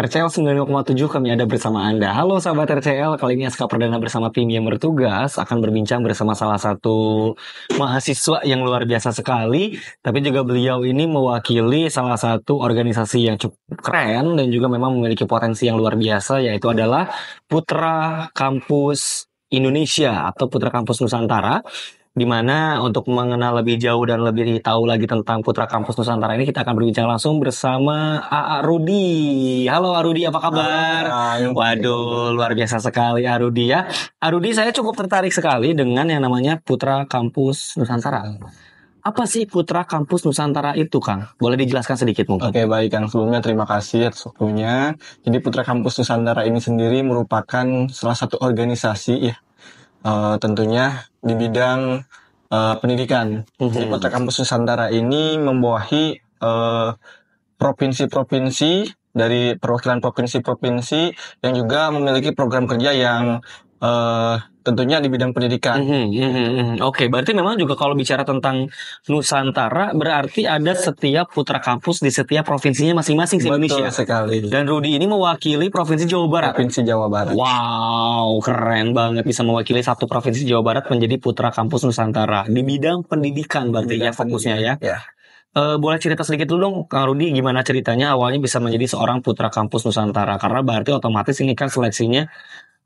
RCL 95,7 kami ada bersama Anda. Halo sahabat RCL, kali ini SK Perdana bersama tim yang bertugas akan berbincang bersama salah satu mahasiswa yang luar biasa sekali, tapi juga beliau ini mewakili salah satu organisasi yang cukup keren dan juga memang memiliki potensi yang luar biasa yaitu adalah Putra Kampus Indonesia atau Putra Kampus Nusantara di mana untuk mengenal lebih jauh dan lebih tahu lagi tentang Putra Kampus Nusantara ini kita akan berbincang langsung bersama AA Rudi. Halo Arudi, apa kabar? ayo, Waduh, luar biasa sekali Arudi ya. Arudi, saya cukup tertarik sekali dengan yang namanya Putra Kampus Nusantara. Apa sih Putra Kampus Nusantara itu, Kang? Boleh dijelaskan sedikit mungkin? Oke, baik Kang. Sebelumnya terima kasih atas waktunya. Jadi Putra Kampus Nusantara ini sendiri merupakan salah satu organisasi ya uh, tentunya di hmm. bidang uh, pendidikan. Mm-hmm. Jadi Kota Kampus Nusantara ini membawahi provinsi eh, provinsi-provinsi dari perwakilan provinsi-provinsi yang juga memiliki program kerja yang uh, tentunya di bidang pendidikan. Mm -hmm, mm -hmm. Oke, okay, berarti memang juga kalau bicara tentang Nusantara berarti ada setiap putra kampus di setiap provinsinya masing-masing sih Indonesia. Betul sekali. Dan Rudi ini mewakili provinsi Jawa Barat. Provinsi Jawa Barat. Wow, keren banget bisa mewakili satu provinsi Jawa Barat menjadi putra kampus Nusantara di bidang pendidikan berarti bidang ya fokusnya ya. ya. Uh, boleh cerita sedikit dulu dong, Kang Rudi, gimana ceritanya awalnya bisa menjadi seorang putra kampus Nusantara? Karena berarti otomatis ini kan seleksinya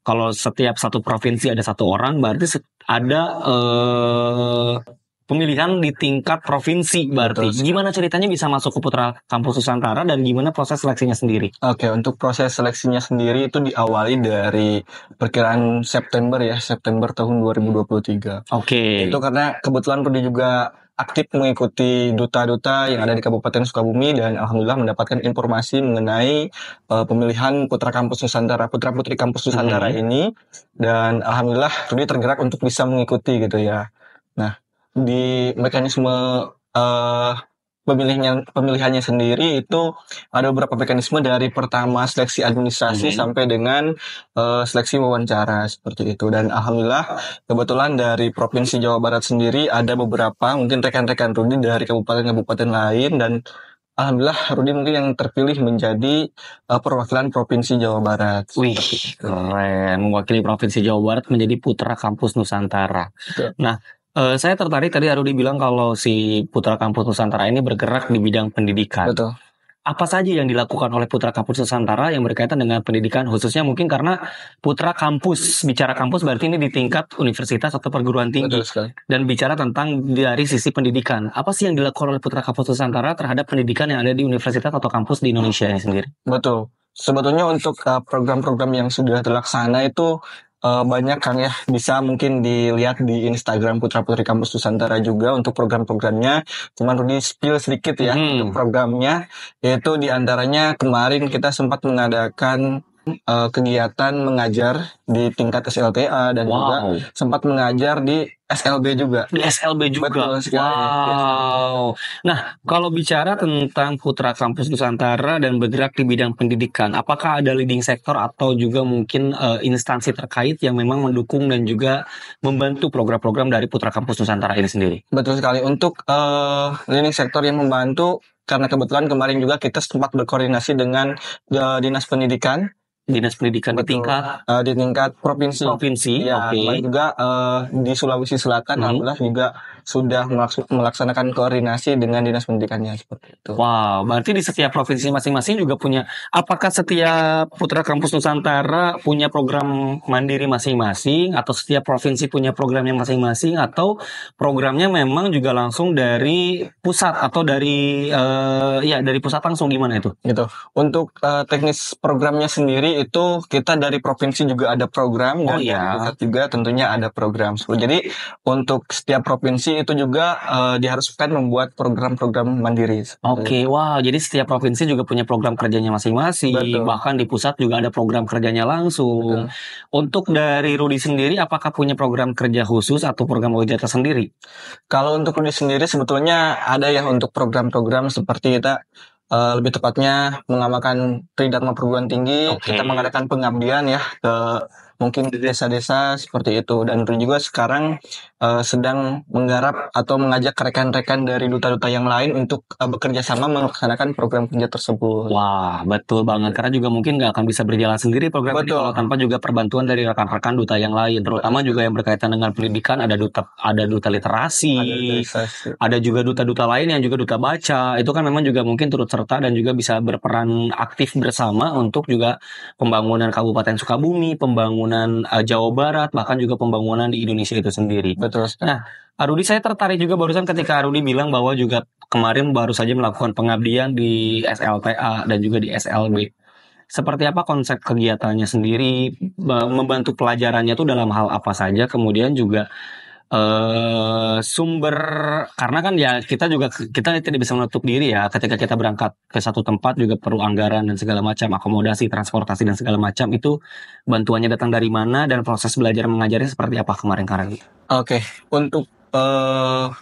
kalau setiap satu provinsi ada satu orang berarti ada eh, pemilihan di tingkat provinsi berarti. Betul. Gimana ceritanya bisa masuk ke Putra Kampus Nusantara dan gimana proses seleksinya sendiri? Oke, untuk proses seleksinya sendiri itu diawali dari perkiraan September ya, September tahun 2023. Oke. Itu karena kebetulan pun juga aktif mengikuti duta-duta yang ada di Kabupaten Sukabumi dan alhamdulillah mendapatkan informasi mengenai uh, pemilihan putra kampus Nusantara, putra putri kampus Nusantara -hmm. ini dan alhamdulillah Rudi tergerak untuk bisa mengikuti gitu ya. Nah, di mekanisme uh, pemilihnya pemilihannya sendiri itu ada beberapa mekanisme dari pertama seleksi administrasi hmm. sampai dengan uh, seleksi wawancara seperti itu dan alhamdulillah kebetulan dari provinsi Jawa Barat sendiri ada beberapa mungkin rekan-rekan Rudi dari kabupaten-kabupaten lain dan Alhamdulillah Rudi mungkin yang terpilih menjadi uh, perwakilan Provinsi Jawa Barat. Wih, keren. Mewakili Provinsi Jawa Barat menjadi putra kampus Nusantara. Betul. Nah, Uh, saya tertarik tadi Arudi bilang kalau si Putra Kampus Nusantara ini bergerak di bidang pendidikan. Betul. Apa saja yang dilakukan oleh Putra Kampus Nusantara yang berkaitan dengan pendidikan khususnya mungkin karena Putra Kampus bicara kampus berarti ini di tingkat universitas atau perguruan tinggi Betul sekali. dan bicara tentang dari sisi pendidikan. Apa sih yang dilakukan oleh Putra Kampus Nusantara terhadap pendidikan yang ada di universitas atau kampus di Indonesia ini sendiri? Betul. Sebetulnya untuk eh, program-program yang sudah terlaksana itu uh, banyak Kang ya bisa mungkin dilihat di Instagram Putra Putri Kampus Nusantara juga untuk program-programnya. Cuman Rudi spill sedikit ya hmm. programnya yaitu diantaranya kemarin kita sempat mengadakan uh, kegiatan mengajar di tingkat SLTA eh, dan wow. juga sempat mengajar di SLB juga. Di SLB juga. Betul sekali. Wow. Nah, kalau bicara tentang Putra Kampus Nusantara dan bergerak di bidang pendidikan, apakah ada leading sektor atau juga mungkin uh, instansi terkait yang memang mendukung dan juga membantu program-program dari Putra Kampus Nusantara ini sendiri? Betul sekali. Untuk uh, leading sektor yang membantu karena kebetulan kemarin juga kita sempat berkoordinasi dengan Dinas Pendidikan dinas pendidikan Betul. di tingkat uh, di tingkat provinsi provinsi ya okay. juga uh, di Sulawesi Selatan hmm. alhamdulillah juga sudah melaksanakan koordinasi dengan dinas pendidikannya seperti itu. Wow, berarti di setiap provinsi masing-masing juga punya. Apakah setiap putra kampus Nusantara punya program mandiri masing-masing, atau setiap provinsi punya programnya masing-masing, atau programnya memang juga langsung dari pusat atau dari uh, ya dari pusat langsung gimana itu? Gitu. Untuk uh, teknis programnya sendiri itu kita dari provinsi juga ada program oh, dan iya. pusat juga tentunya ada program. Jadi untuk setiap provinsi itu juga uh, diharuskan membuat program-program mandiri. Oke, okay. wow, jadi setiap provinsi juga punya program kerjanya masing-masing. Bahkan di pusat juga ada program kerjanya langsung. Betul. Untuk dari Rudi sendiri, apakah punya program kerja khusus atau program kerja tersendiri? Kalau untuk Rudi sendiri sebetulnya ada ya untuk program-program seperti kita uh, lebih tepatnya mengamalkan tridharma perguruan tinggi, okay. kita mengadakan pengabdian ya ke mungkin di desa-desa seperti itu dan juga sekarang uh, sedang menggarap atau mengajak rekan-rekan dari duta-duta yang lain untuk uh, bekerja sama melaksanakan program kerja tersebut. Wah, betul banget karena juga mungkin nggak akan bisa berjalan sendiri program betul. ini kalau tanpa juga perbantuan dari rekan-rekan duta yang lain, terutama juga yang berkaitan dengan pendidikan ada duta ada duta literasi, ada, literasi. ada juga duta-duta lain yang juga duta baca. Itu kan memang juga mungkin turut serta dan juga bisa berperan aktif bersama untuk juga pembangunan Kabupaten Sukabumi, pembangunan pembangunan uh, Jawa Barat, bahkan juga pembangunan di Indonesia itu sendiri. Betul. Nah, Arudi saya tertarik juga barusan ketika Arudi bilang bahwa juga kemarin baru saja melakukan pengabdian di SLTA dan juga di SLB. Seperti apa konsep kegiatannya sendiri, membantu pelajarannya itu dalam hal apa saja, kemudian juga uh, sumber karena kan ya kita juga kita tidak bisa menutup diri ya ketika kita berangkat ke satu tempat juga perlu anggaran dan segala macam akomodasi transportasi dan segala macam itu bantuannya datang dari mana dan proses belajar mengajarnya seperti apa kemarin kemarin Oke okay. untuk uh,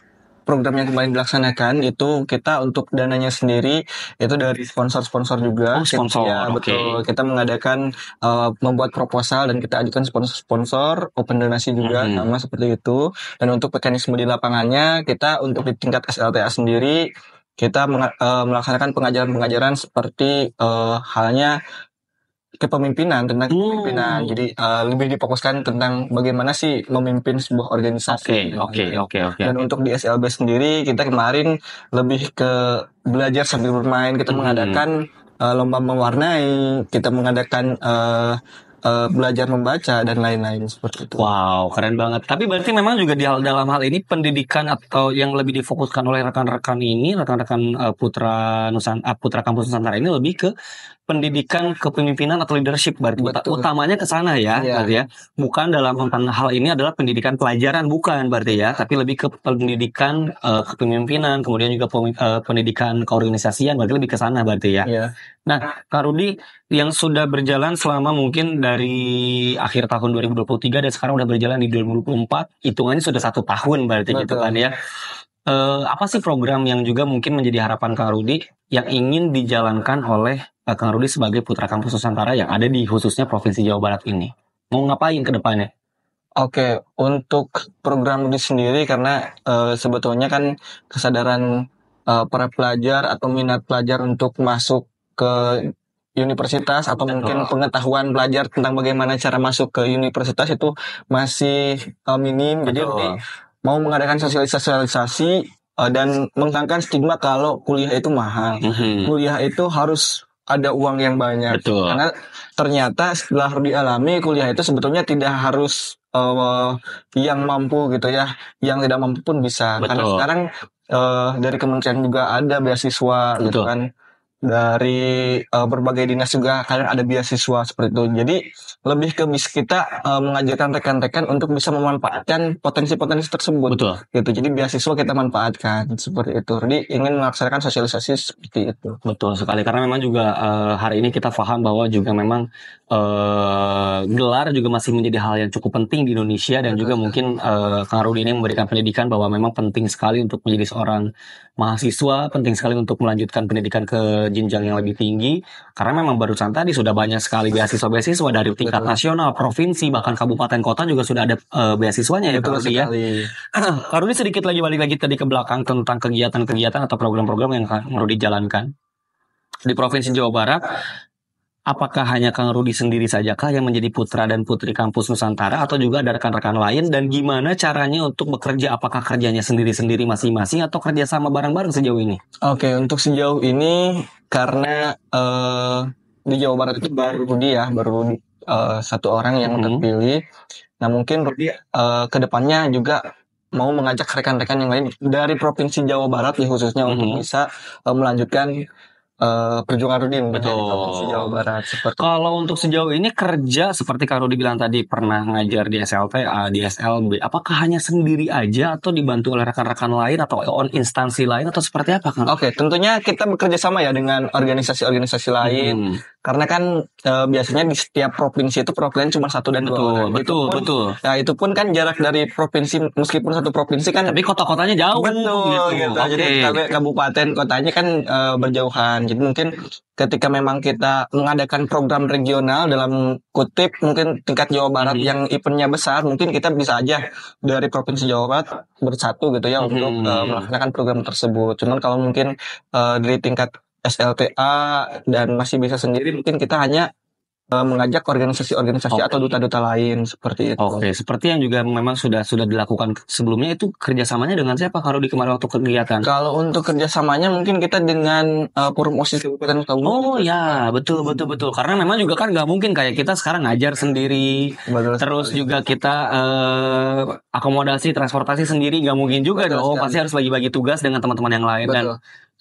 program yang kemarin dilaksanakan itu kita untuk dananya sendiri itu dari sponsor-sponsor juga. Oh, sponsor. ya, okay. betul. Kita mengadakan uh, membuat proposal dan kita ajukan sponsor-sponsor, open donasi juga hmm. sama seperti itu. Dan untuk mekanisme di lapangannya kita untuk di tingkat SLTA sendiri kita uh, melaksanakan pengajaran-pengajaran seperti uh, halnya kepemimpinan tentang hmm. kepemimpinan jadi uh, lebih difokuskan tentang bagaimana sih memimpin sebuah organisasi oke gitu. oke oke dan untuk di SLB sendiri kita kemarin lebih ke belajar sambil bermain kita hmm. mengadakan uh, lomba mewarnai kita mengadakan uh, uh, belajar membaca dan lain-lain seperti itu. Wow, keren banget. Tapi berarti memang juga di hal, dalam hal ini pendidikan atau yang lebih difokuskan oleh rekan-rekan ini, rekan-rekan putra nusantara uh, putra kampus Nusantara ini lebih ke pendidikan kepemimpinan atau leadership berarti Betul. utamanya ke sana ya ya berarti ya bukan dalam hal ini adalah pendidikan pelajaran bukan berarti ya tapi lebih ke pendidikan uh, kepemimpinan kemudian juga uh, pendidikan keorganisasian berarti lebih ke sana berarti ya ya nah Kak yang sudah berjalan selama mungkin dari akhir tahun 2023 dan sekarang sudah berjalan di 2024 hitungannya sudah satu tahun berarti gitu Betul. gitu kan ya Uh, apa sih program yang juga mungkin menjadi harapan Kang Rudi yang ingin dijalankan oleh uh, Kang Rudi sebagai putra kampus Nusantara yang ada di khususnya Provinsi Jawa Barat ini? Mau ngapain ke depannya? Oke, untuk program ini sendiri karena uh, sebetulnya kan kesadaran uh, para pelajar atau minat pelajar untuk masuk ke universitas atau mungkin pengetahuan pelajar tentang bagaimana cara masuk ke universitas itu masih uh, minim. Jadi mau mengadakan sosialisasi uh, dan mengangkat stigma kalau kuliah itu mahal. Mm -hmm. Kuliah itu harus ada uang yang banyak. Betul. Karena ternyata setelah dialami kuliah itu sebetulnya tidak harus uh, yang mampu gitu ya, yang tidak mampu pun bisa. Betul. Karena sekarang uh, dari kementerian juga ada beasiswa gitu Betul. gitu kan dari uh, berbagai dinas juga kalian ada beasiswa seperti itu. Jadi lebih ke bis kita uh, mengajarkan rekan-rekan untuk bisa memanfaatkan potensi-potensi tersebut. Betul. Gitu. Jadi beasiswa kita manfaatkan seperti itu. Jadi ingin melaksanakan sosialisasi seperti itu. Betul sekali karena memang juga uh, hari ini kita paham bahwa juga memang uh, gelar juga masih menjadi hal yang cukup penting di Indonesia dan Betul. juga mungkin uh, Kang Rudi ini memberikan pendidikan bahwa memang penting sekali untuk menjadi seorang mahasiswa, penting sekali untuk melanjutkan pendidikan ke jenjang yang lebih tinggi karena memang barusan tadi sudah banyak sekali beasiswa-beasiswa dari tingkat Betul. nasional, provinsi bahkan kabupaten kota juga sudah ada uh, beasiswanya ya Betul Pak Rudi ya. Pak sedikit lagi balik lagi tadi ke belakang tentang kegiatan-kegiatan atau program-program yang Kang Rudi jalankan di Provinsi Jawa Barat apakah hanya Kang Rudi sendiri sajakah yang menjadi putra dan putri kampus Nusantara atau juga ada rekan-rekan lain dan gimana caranya untuk bekerja apakah kerjanya sendiri-sendiri masing-masing atau kerja sama bareng-bareng sejauh ini? Oke untuk sejauh ini karena uh, di Jawa Barat itu baru Rudi ya, baru uh, satu orang yang hmm. terpilih. Nah mungkin Rudi uh, eh, kedepannya juga mau mengajak rekan-rekan yang lain dari provinsi Jawa Barat ya khususnya mm -hmm. untuk mm-hmm. bisa uh, melanjutkan Uh, perjuangan Rudin ya, betul sejauh barat seperti kalau untuk sejauh ini kerja seperti Kak Rudi bilang tadi pernah ngajar di SLT, ah, di SLB apakah hanya sendiri aja atau dibantu oleh rekan-rekan lain atau on instansi lain atau seperti apa Oke okay, tentunya kita bekerja sama ya dengan organisasi-organisasi lain hmm karena kan e, biasanya di setiap provinsi itu perwakilan cuma satu dan dua betul, orang. Betul, itu betul. ya nah, itu pun kan jarak dari provinsi meskipun satu provinsi kan tapi kota-kotanya jauh. Betul gitu. gitu. Okay. Jadi kabupaten kotanya kan e, berjauhan. Jadi mungkin ketika memang kita mengadakan program regional dalam kutip mungkin tingkat Jawa Barat hmm. yang eventnya besar, mungkin kita bisa aja dari provinsi Jawa Barat bersatu gitu ya hmm. untuk eh, e, melaksanakan program tersebut. Cuman kalau mungkin e, dari tingkat SLTA dan masih bisa sendiri mungkin kita hanya e, mengajak organisasi-organisasi okay. atau duta-duta lain seperti itu. Oke, okay. seperti yang juga memang sudah sudah dilakukan sebelumnya itu kerjasamanya dengan siapa kalau di kemarin waktu kegiatan? Kalau untuk kerjasamanya mungkin kita dengan uh, forum osis kabupaten Sukabumi. Oh gitu. ya, betul betul betul. Karena memang juga kan nggak mungkin kayak kita sekarang ngajar sendiri, betul, terus sekali. juga kita uh, akomodasi transportasi sendiri nggak mungkin juga betul, dong. Oh, pasti harus bagi-bagi tugas dengan teman-teman yang lain betul. dan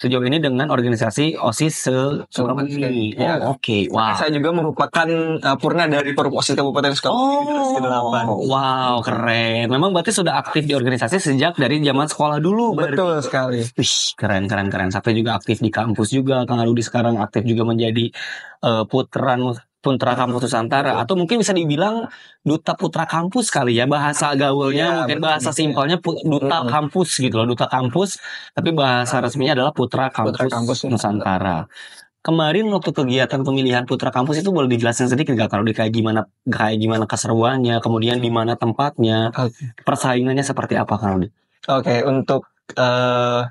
sejauh ini dengan organisasi OSIS se Sukabumi. Ya, oh, ya. oke. Okay. Wow. Saya juga merupakan uh, purna dari Forum OSIS Kabupaten Sukabumi. Oh, wow, keren. Memang berarti sudah aktif di organisasi sejak dari zaman sekolah dulu. Betul berarti. sekali. Wih, keren keren keren. Sampai juga aktif di kampus juga. Kang Rudi sekarang aktif juga menjadi uh, putra putra kampus Nusantara atau mungkin bisa dibilang duta putra kampus kali ya bahasa gaulnya ya, mungkin bahasa simpelnya duta kampus gitu loh duta kampus tapi bahasa ah. resminya adalah putra kampus, putra kampus Nusantara. Kemarin waktu kegiatan pemilihan putra kampus itu boleh dijelasin sedikit nggak kalau kayak gimana kayak gimana keseruannya, kemudian di mana tempatnya, persaingannya seperti apa kalau Oke, okay, untuk uh,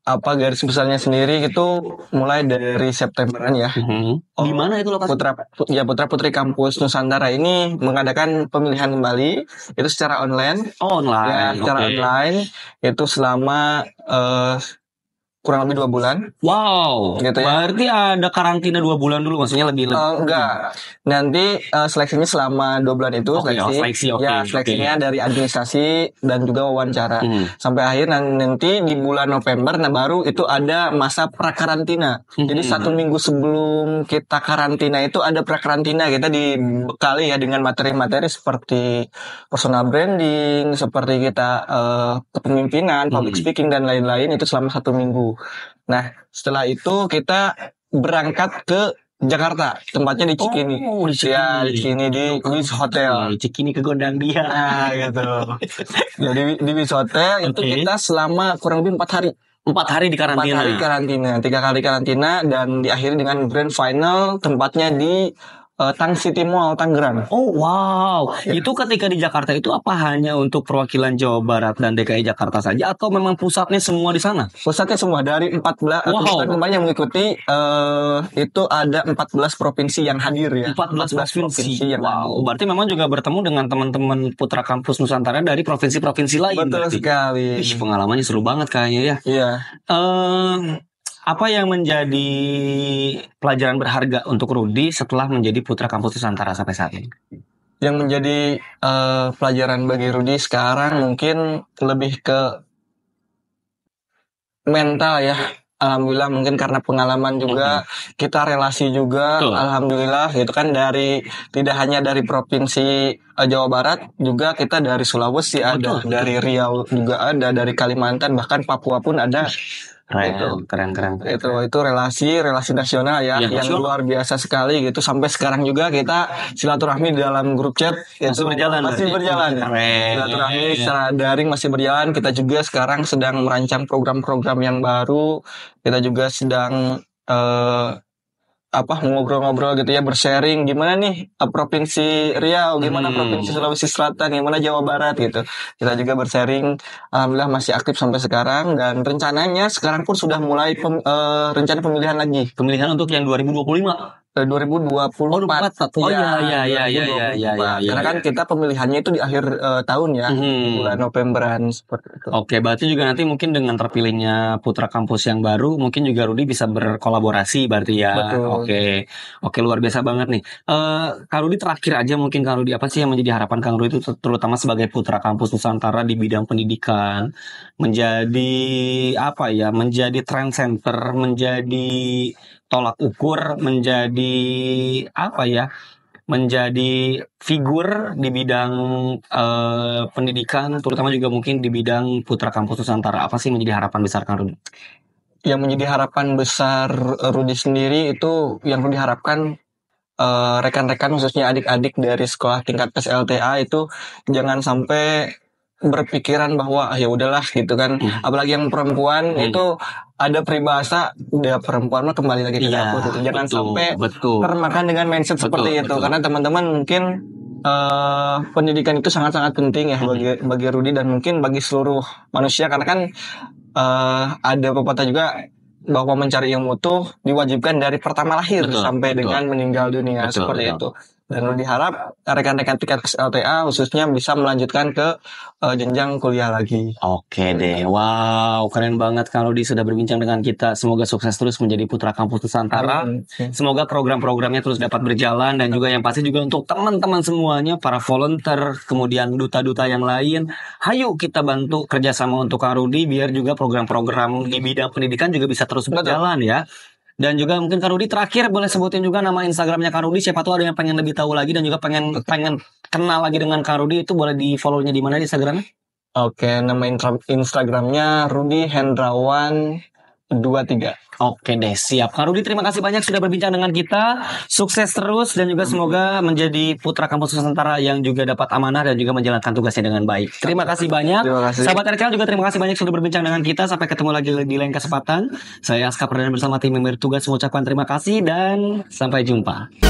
apa garis besarnya sendiri itu mulai dari Septemberan ya. Mm-hmm. Oh, Gimana itu lokasi? Putra ya Putra Putri Kampus Nusantara ini mengadakan pemilihan kembali itu secara online. Oh, online. Ya, secara okay. online itu selama uh, kurang lebih dua bulan. Wow. Gitu ya. Berarti ada karantina dua bulan dulu, maksudnya lebih. lebih. Eh, uh, enggak. Nanti uh, seleksinya selama dua bulan itu okay, seleksi. Oh, seleksi okay, ya seleksinya okay. dari administrasi dan juga wawancara. Hmm. Sampai akhir nanti di bulan November, nah baru itu ada masa prakarantina. Hmm. Jadi satu minggu sebelum kita karantina itu ada prakarantina kita dibekali ya dengan materi-materi seperti personal branding, seperti kita uh, kepemimpinan, public hmm. speaking dan lain-lain itu selama satu minggu. Nah, setelah itu kita berangkat ke Jakarta, tempatnya di Cikini. Oh, di Cikini. Ya, di Cikini di Wis Hotel. Oh, Cikini ke gondang dia. Nah, gitu. Jadi di Wis Hotel okay. itu kita selama kurang lebih empat hari empat hari di karantina. Empat hari karantina, tiga kali karantina dan diakhiri dengan grand final tempatnya di uh, Tang City Mall Tangerang. Oh wow, ya. itu ketika di Jakarta itu apa hanya untuk perwakilan Jawa Barat dan DKI Jakarta saja atau memang pusatnya semua di sana? Pusatnya semua dari 14 wow. kemarin yang mengikuti uh, itu ada 14 provinsi yang hadir ya. Empat belas provinsi. provinsi yang wow, hadir. berarti memang juga bertemu dengan teman-teman putra kampus Nusantara dari provinsi-provinsi lain. Betul berarti. sekali. Ih, pengalamannya seru banget kayaknya ya. Iya. Uh, apa yang menjadi pelajaran berharga untuk Rudi setelah menjadi putra kampus Nusantara sampai saat ini? Yang menjadi uh, pelajaran bagi Rudi sekarang mungkin lebih ke mental ya. Alhamdulillah mungkin karena pengalaman juga mm-hmm. kita relasi juga Tuh. alhamdulillah gitu kan dari tidak hanya dari provinsi eh, Jawa Barat juga kita dari Sulawesi ada, dari Riau juga ada, dari Kalimantan bahkan Papua pun ada. Nah, gitu. Keren, keren, keren, Itu itu relasi relasi nasional ya, ya yang nasional. luar biasa sekali gitu sampai sekarang juga kita silaturahmi di dalam grup chat ya, masih berjalan masih ya. berjalan Keren. Silaturahmi ya. secara daring masih berjalan. Kita juga sekarang sedang merancang program-program yang baru. Kita juga sedang uh, apa ngobrol-ngobrol gitu ya bersharing gimana nih eh, provinsi Riau gimana hmm. provinsi Sulawesi Selatan gimana Jawa Barat gitu kita juga bersharing alhamdulillah masih aktif sampai sekarang dan rencananya sekarang pun sudah mulai pem, uh, rencana pemilihan lagi pemilihan untuk yang 2025 dari 2024. Oh, 24 satu oh, ya. Ya, ya, ya, ya, ya, ya, ya, Karena iya, kan iya. kita pemilihannya itu di akhir uh, tahun ya, hmm. bulan Novemberan seperti itu. Oke, okay, berarti juga nanti mungkin dengan terpilihnya putra kampus yang baru, mungkin juga Rudi bisa berkolaborasi berarti ya. oke Oke. Okay. Oke, okay, luar biasa banget nih. Uh, Kak Rudi terakhir aja mungkin Kak Rudi apa sih yang menjadi harapan Kang Rudi itu terutama sebagai putra kampus Nusantara di bidang pendidikan menjadi apa ya? Menjadi trend center, menjadi tolak ukur menjadi apa ya menjadi figur di bidang uh, pendidikan terutama juga mungkin di bidang putra kampus Nusantara apa sih menjadi harapan besar Kang Rudi? Yang menjadi harapan besar Rudi sendiri itu yang Rudi harapkan eh, rekan-rekan rekan -rekan, khususnya adik-adik dari sekolah tingkat SLTA itu jangan sampai berpikiran bahwa ah, ya udahlah gitu kan hmm. apalagi yang perempuan hmm. itu ada peribahasa ya perempuan mah kembali lagi ke ya, dapur gitu. jangan betul, sampai betul. termakan dengan mindset betul, seperti itu betul. karena teman-teman mungkin uh, pendidikan itu sangat-sangat penting ya hmm. bagi bagi Rudi dan mungkin bagi seluruh manusia karena kan uh, ada pepatah juga bahwa mencari ilmu itu diwajibkan dari pertama lahir betul, sampai betul. dengan meninggal dunia betul, seperti betul. itu dan diharap rekan-rekan tiket LTA khususnya bisa melanjutkan ke uh, jenjang kuliah lagi. Oke deh, wow keren banget kalau di sudah berbincang dengan kita. Semoga sukses terus menjadi putra kampus Nusantara. Semoga program-programnya terus dapat berjalan dan juga yang pasti juga untuk teman-teman semuanya, para volunteer, kemudian duta-duta yang lain. Hayu kita bantu kerjasama untuk Kang Rudi biar juga program-program di bidang pendidikan juga bisa terus berjalan ya. Dan juga mungkin Kak Rudy terakhir boleh sebutin juga nama Instagramnya Kak Rudy siapa tuh ada yang pengen lebih tahu lagi dan juga pengen okay. pengen kenal lagi dengan Kak Rudy itu boleh di follow di mana di Instagramnya? Oke, okay, nama Instagramnya Rudy Hendrawan dua tiga. Oke deh, siap. Karudi terima kasih banyak sudah berbincang dengan kita. Sukses terus dan juga semoga menjadi putra kampus Nusantara yang juga dapat amanah dan juga menjalankan tugasnya dengan baik. Terima kasih banyak. Terima kasih. Sahabat RCL juga terima kasih banyak sudah berbincang dengan kita. Sampai ketemu lagi di lain kesempatan. Saya Aska Perdana bersama tim yang tugas mengucapkan terima kasih dan sampai jumpa.